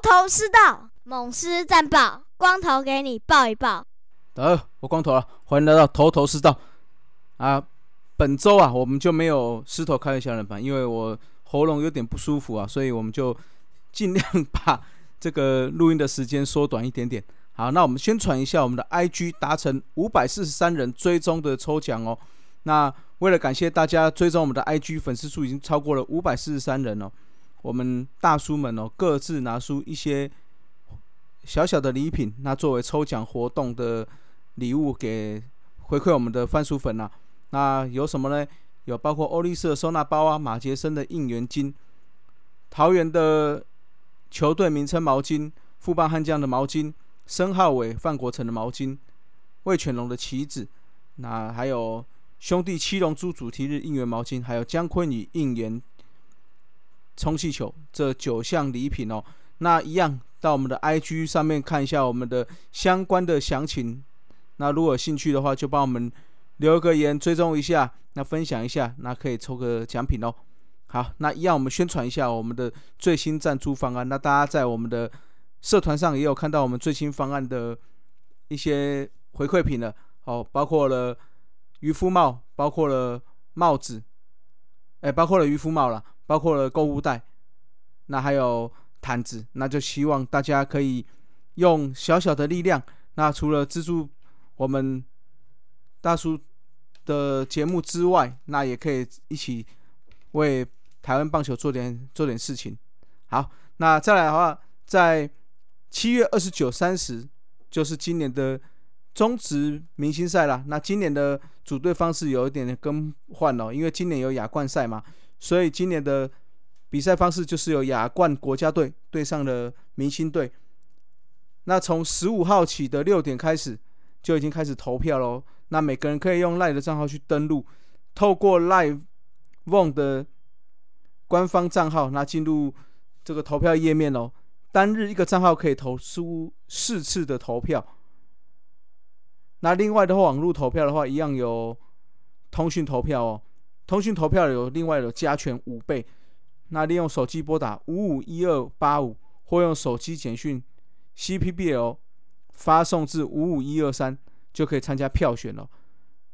头是道，猛狮战报，光头给你抱一抱。得，我光头了，欢迎来到头头是道。啊，本周啊，我们就没有狮头开一下冷盘，因为我喉咙有点不舒服啊，所以我们就尽量把这个录音的时间缩短一点点。好，那我们宣传一下我们的 IG 达成五百四十三人追踪的抽奖哦。那为了感谢大家追踪我们的 IG 粉丝数已经超过了五百四十三人了。我们大叔们哦，各自拿出一些小小的礼品，那作为抽奖活动的礼物，给回馈我们的番薯粉呐。那有什么呢？有包括欧力色收纳包啊，马杰森的应援巾，桃园的球队名称毛巾，富邦悍将的毛巾，申浩伟、范国成的毛巾，魏全龙的旗子，那还有兄弟七龙珠主题日应援毛巾，还有江坤宇应援。充气球这九项礼品哦，那一样到我们的 I G 上面看一下我们的相关的详情。那如果有兴趣的话，就帮我们留个言，追踪一下，那分享一下，那可以抽个奖品哦。好，那一样我们宣传一下我们的最新赞助方案。那大家在我们的社团上也有看到我们最新方案的一些回馈品了。哦，包括了渔夫帽，包括了帽子，哎，包括了渔夫帽了。包括了购物袋，那还有毯子，那就希望大家可以用小小的力量。那除了资助我们大叔的节目之外，那也可以一起为台湾棒球做点做点事情。好，那再来的话，在七月二十九、三十，就是今年的中职明星赛了。那今年的组队方式有一点更换哦，因为今年有亚冠赛嘛。所以今年的比赛方式就是由亚冠国家队对上了明星队。那从十五号起的六点开始就已经开始投票喽。那每个人可以用 Live 的账号去登录，透过 Live One 的官方账号，那进入这个投票页面哦。单日一个账号可以投出四次的投票。那另外的话，网络投票的话，一样有通讯投票哦。通讯投票有另外有加权五倍，那利用手机拨打五五一二八五，或用手机简讯 CPBL 发送至五五一二三，就可以参加票选了。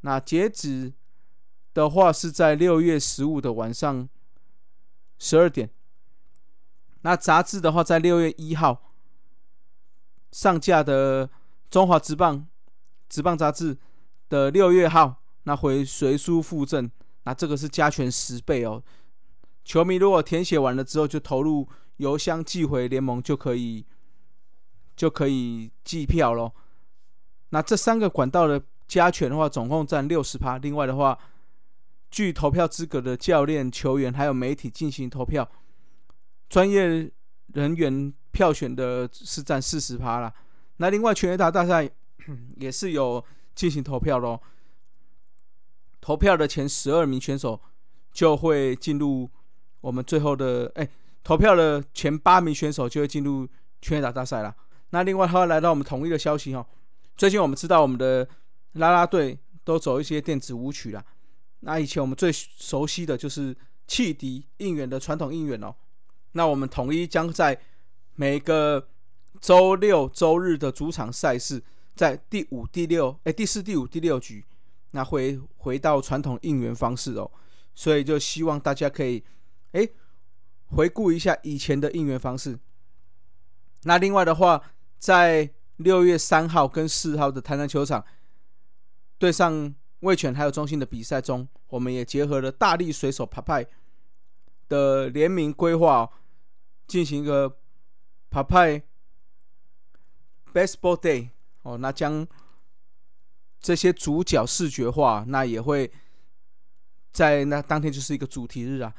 那截止的话是在六月十五的晚上十二点。那杂志的话，在六月一号上架的《中华职棒》职棒杂志的六月号，那回随书附赠。那这个是加权十倍哦，球迷如果填写完了之后就投入邮箱寄回联盟就可以，就可以寄票喽。那这三个管道的加权的话，总共占六十趴。另外的话，据投票资格的教练、球员还有媒体进行投票，专业人员票选的是占四十趴啦。那另外全员大大赛 也是有进行投票喽。投票的前十二名选手就会进入我们最后的，哎，投票的前八名选手就会进入全打大赛了。那另外还要来到我们统一的消息哦。最近我们知道我们的啦啦队都走一些电子舞曲了。那以前我们最熟悉的就是汽笛应援的传统应援哦。那我们统一将在每个周六周日的主场赛事，在第五、第六，哎，第四、第五、第六局。那回回到传统应援方式哦，所以就希望大家可以诶回顾一下以前的应援方式。那另外的话，在六月三号跟四号的台南球场对上卫犬还有中心的比赛中，我们也结合了大力水手帕派的联名规划，进行一个帕派 Best Ball Day 哦，那将。这些主角视觉化，那也会在那当天就是一个主题日啊。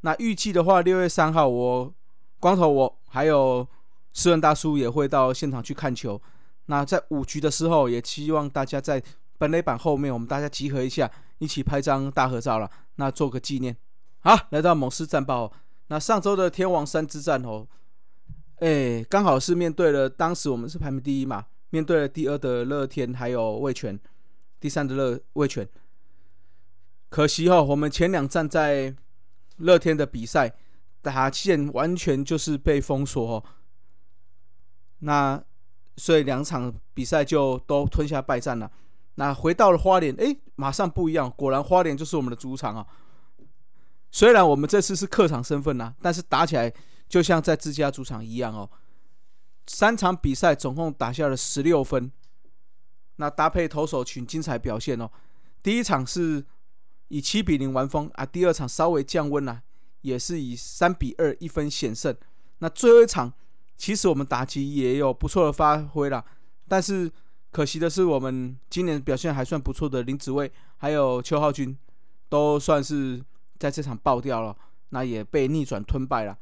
那预计的话，六月三号，我光头我还有诗润大叔也会到现场去看球。那在五局的时候，也希望大家在本垒板后面，我们大家集合一下，一起拍张大合照了，那做个纪念。好，来到猛狮战报，那上周的天王山之战哦，哎，刚好是面对了当时我们是排名第一嘛。面对了第二的乐天，还有卫全，第三的乐味全。可惜哈，我们前两站在乐天的比赛打线完全就是被封锁，那所以两场比赛就都吞下败战了。那回到了花莲，哎，马上不一样，果然花莲就是我们的主场啊。虽然我们这次是客场身份呐，但是打起来就像在自家主场一样哦。三场比赛总共打下了十六分，那搭配投手群精彩表现哦。第一场是以七比零完封啊，第二场稍微降温呐，也是以三比二一分险胜。那最后一场，其实我们打击也有不错的发挥了，但是可惜的是，我们今年表现还算不错的林子威还有邱浩军，都算是在这场爆掉了，那也被逆转吞败了。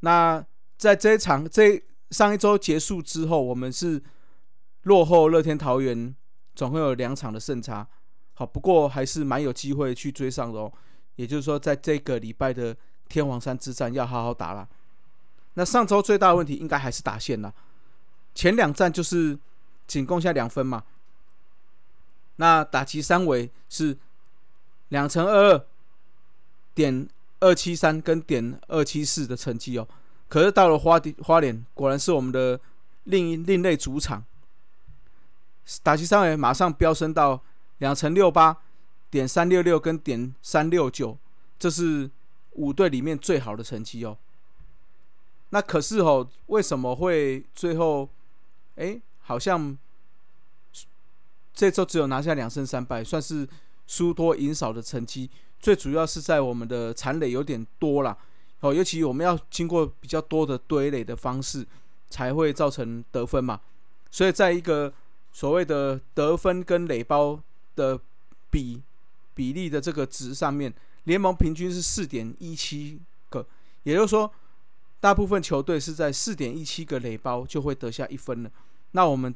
那。在这一场，这上一周结束之后，我们是落后乐天桃园总共有两场的胜差。好，不过还是蛮有机会去追上的哦。也就是说，在这个礼拜的天王山之战要好好打了。那上周最大的问题应该还是打线了，前两站就是仅供下两分嘛。那打击三围是两乘二二点二七三跟点二七四的成绩哦。可是到了花底花莲，果然是我们的另另类主场，打击伤害马上飙升到两成六八点三六六跟点三六九，这是五队里面最好的成绩哦。那可是哦，为什么会最后，哎，好像这周只有拿下两胜三败，算是输多赢少的成绩。最主要是在我们的残垒有点多了。哦，尤其我们要经过比较多的堆垒的方式，才会造成得分嘛。所以，在一个所谓的得分跟垒包的比比例的这个值上面，联盟平均是四点一七个，也就是说，大部分球队是在四点一七个垒包就会得下一分了。那我们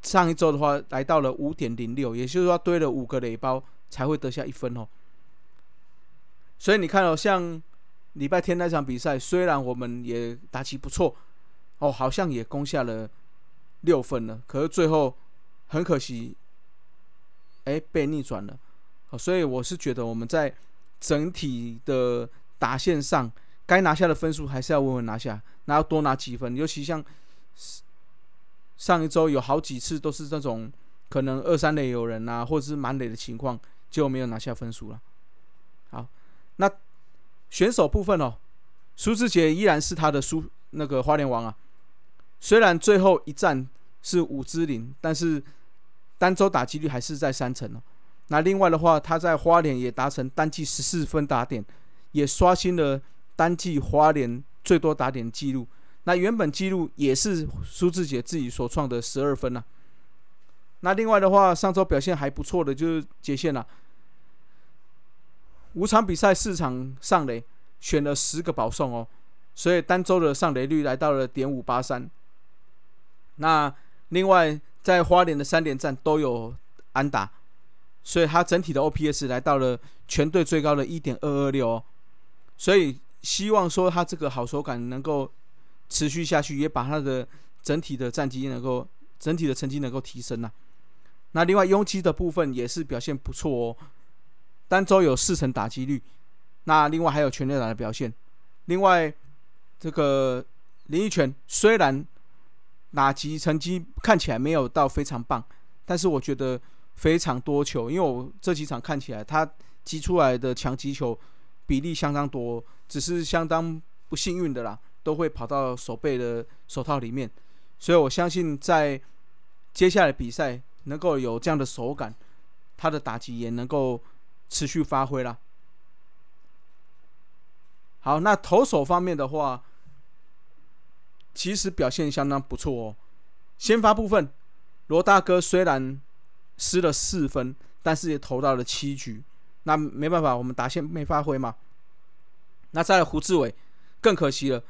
上一周的话，来到了五点零六，也就是说堆了五个垒包才会得下一分哦。所以你看哦，像。礼拜天那场比赛，虽然我们也打起不错，哦，好像也攻下了六分了，可是最后很可惜，哎，被逆转了。所以我是觉得我们在整体的打线上，该拿下的分数还是要稳稳拿下，然后多拿几分。尤其像上一周有好几次都是这种可能二三垒有人啊，或者是满垒的情况，就没有拿下分数了。好，那。选手部分哦，苏志杰依然是他的苏那个花莲王啊。虽然最后一战是五志零，但是单周打击率还是在三成哦。那另外的话，他在花莲也达成单季十四分打点，也刷新了单季花莲最多打点记录。那原本记录也是苏志杰自己所创的十二分啊。那另外的话，上周表现还不错的就是杰线了。五场比赛四场上垒，选了十个保送哦，所以单周的上垒率来到了点五八三。那另外在花莲的三连战都有安打，所以他整体的 OPS 来到了全队最高的一点二二六哦。所以希望说他这个好手感能够持续下去，也把他的整体的战绩能够整体的成绩能够提升呐。那另外拥挤的部分也是表现不错哦。单周有四成打击率，那另外还有全垒打的表现。另外，这个林奕泉虽然打击成绩看起来没有到非常棒，但是我觉得非常多球，因为我这几场看起来他击出来的强击球比例相当多，只是相当不幸运的啦，都会跑到手背的手套里面。所以我相信在接下来比赛能够有这样的手感，他的打击也能够。持续发挥了，好，那投手方面的话，其实表现相当不错哦。先发部分，罗大哥虽然失了四分，但是也投到了七局。那没办法，我们打线没发挥嘛。那在胡志伟更可惜了，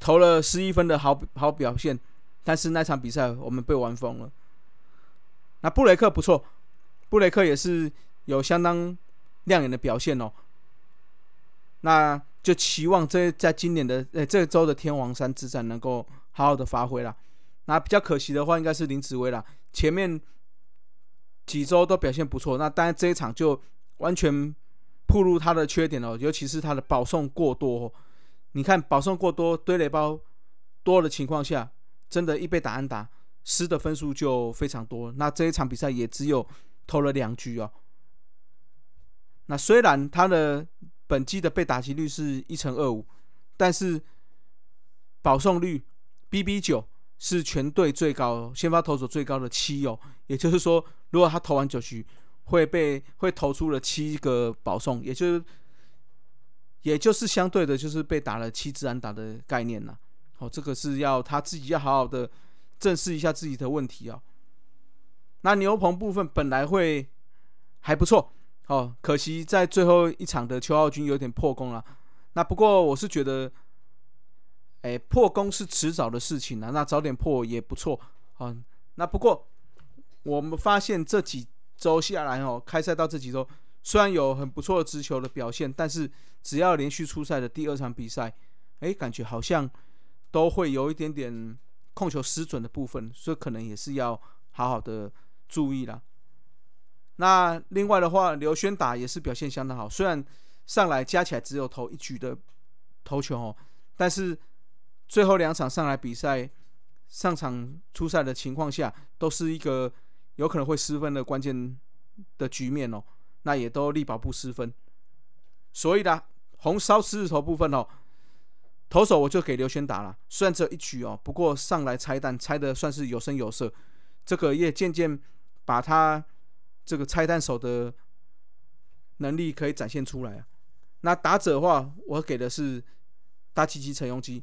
投了十一分的好好表现，但是那场比赛我们被玩疯了。那布雷克不错，布雷克也是有相当。亮眼的表现哦，那就期望这在今年的诶这周的天王山之战能够好好的发挥了。那比较可惜的话，应该是林子薇了。前面几周都表现不错，那当然这一场就完全暴露他的缺点哦，尤其是他的保送过多。你看保送过多、堆垒包多的情况下，真的一被打，安打失的分数就非常多。那这一场比赛也只有偷了两局哦。那虽然他的本季的被打击率是一乘二五，但是保送率 B B 九是全队最高，先发投手最高的七哦。也就是说，如果他投完九局会被会投出了七个保送，也就是也就是相对的，就是被打了七支安打的概念了。好，这个是要他自己要好好的正视一下自己的问题哦。那牛棚部分本来会还不错。哦，可惜在最后一场的邱浩军有点破功了。那不过我是觉得，哎，破功是迟早的事情啊。那早点破也不错啊。那不过我们发现这几周下来哦，开赛到这几周虽然有很不错的直球的表现，但是只要连续出赛的第二场比赛，哎，感觉好像都会有一点点控球失准的部分，所以可能也是要好好的注意了。那另外的话，刘轩达也是表现相当好。虽然上来加起来只有投一局的投球哦，但是最后两场上来比赛，上场初赛的情况下，都是一个有可能会失分的关键的局面哦。那也都力保不失分。所以呢，红烧狮子头部分哦，投手我就给刘轩达了。虽然只有一局哦，不过上来拆弹拆的算是有声有色。这个也渐渐把他。这个拆弹手的能力可以展现出来啊。那打者的话，我给的是大七七陈荣基。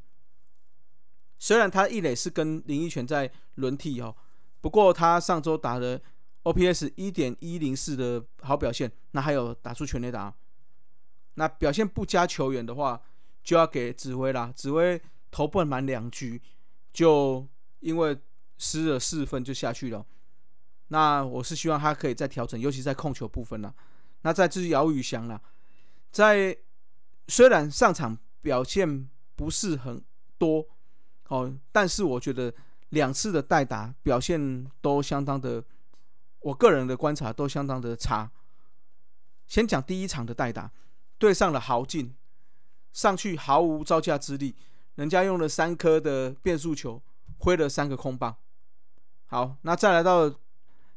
虽然他一垒是跟林奕泉在轮替哦，不过他上周打的 OPS 一点一零四的好表现，那还有打出全垒打。那表现不佳球员的话，就要给指挥啦。指挥投不满两局，就因为失了四分就下去了。那我是希望他可以再调整，尤其在控球部分呢。那再是姚宇翔了，在虽然上场表现不是很多哦，但是我觉得两次的代打表现都相当的，我个人的观察都相当的差。先讲第一场的代打，对上了豪进，上去毫无招架之力，人家用了三颗的变速球，挥了三个空棒。好，那再来到。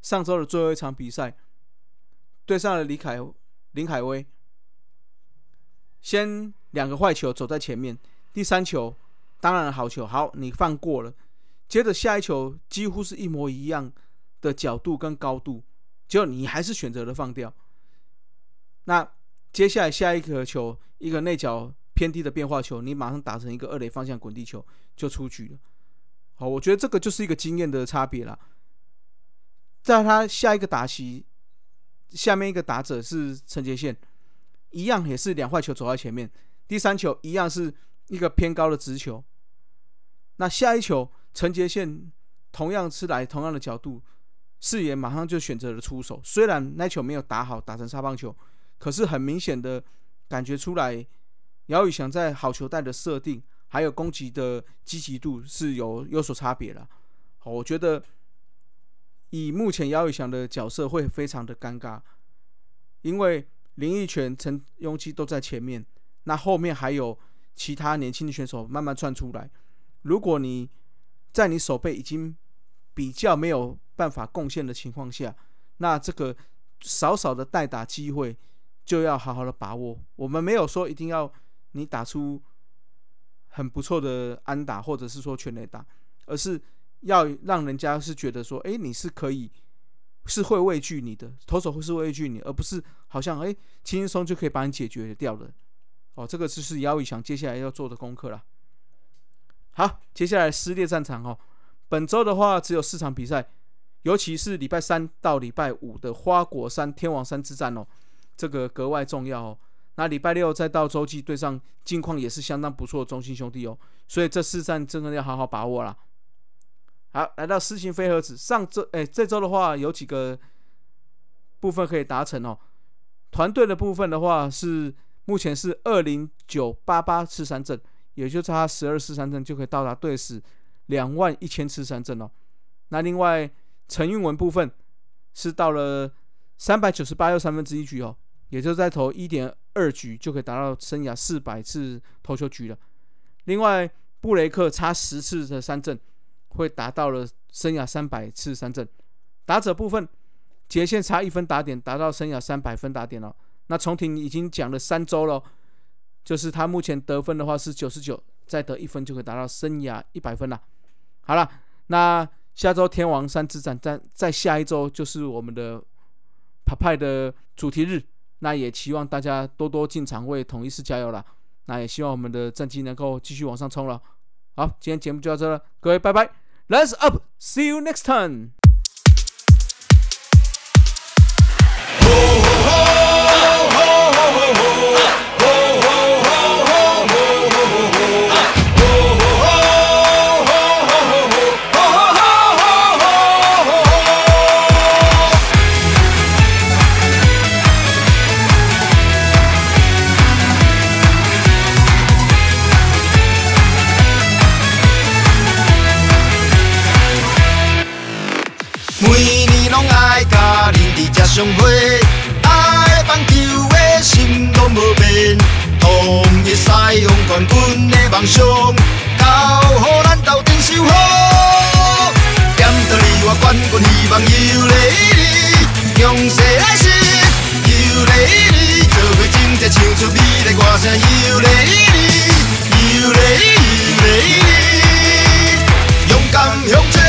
上周的最后一场比赛，对上了李凯林凯威。先两个坏球走在前面，第三球当然好球，好你放过了。接着下一球几乎是一模一样的角度跟高度，结果你还是选择了放掉。那接下来下一个球，一个内角偏低的变化球，你马上打成一个二垒方向滚地球就出局了。好，我觉得这个就是一个经验的差别了。在他下一个打击，下面一个打者是陈杰宪，一样也是两坏球走在前面，第三球一样是一个偏高的直球。那下一球，陈杰宪同样是来同样的角度，视野马上就选择了出手。虽然那球没有打好，打成擦棒球，可是很明显的感觉出来，姚宇翔在好球带的设定还有攻击的积极度是有有所差别了。我觉得。以目前姚宇翔的角色会非常的尴尬，因为林奕泉、陈雍基都在前面，那后面还有其他年轻的选手慢慢窜出来。如果你在你手背已经比较没有办法贡献的情况下，那这个少少的代打机会就要好好的把握。我们没有说一定要你打出很不错的安打或者是说全垒打，而是。要让人家是觉得说，哎，你是可以，是会畏惧你的投手会是畏惧你，而不是好像哎，轻轻松就可以把你解决掉了。哦，这个就是姚宇翔接下来要做的功课了。好，接下来撕裂战场哦。本周的话只有四场比赛，尤其是礼拜三到礼拜五的花果山天王山之战哦，这个格外重要哦。那礼拜六再到洲际对上近况也是相当不错的中心兄弟哦，所以这四战真的要好好把握了。好，来到私信飞盒子。上周，哎，这周的话有几个部分可以达成哦。团队的部分的话是目前是二零九八八次三振，也就差十二次三振就可以到达队史两万一千次三振哦。那另外陈运文部分是到了三百九十八又三分之一局哦，也就在投一点二局就可以达到生涯四百次投球局了。另外布雷克差十次的三振。会达到了生涯三百次三振，打者部分截线差一分打点，达到生涯三百分打点了。那重庭已经讲了三周了，就是他目前得分的话是九十九，再得一分就可以达到生涯一百分了。好了，那下周天王山之战，再再下一周就是我们的派派的主题日，那也希望大家多多进场为统一师加油了。那也希望我们的战绩能够继续往上冲了。好，今天节目就到这了，各位拜拜。Let's up. See you next time. 每年拢爱家己伫食上花，爱棒球的心拢无变，同一西洋冠军的梦想，交予咱斗阵守好。点到你我冠军希望游咧你，强势来势游咧你，做伙真正唱出美丽歌声游咧你，游咧游咧你，勇敢向前。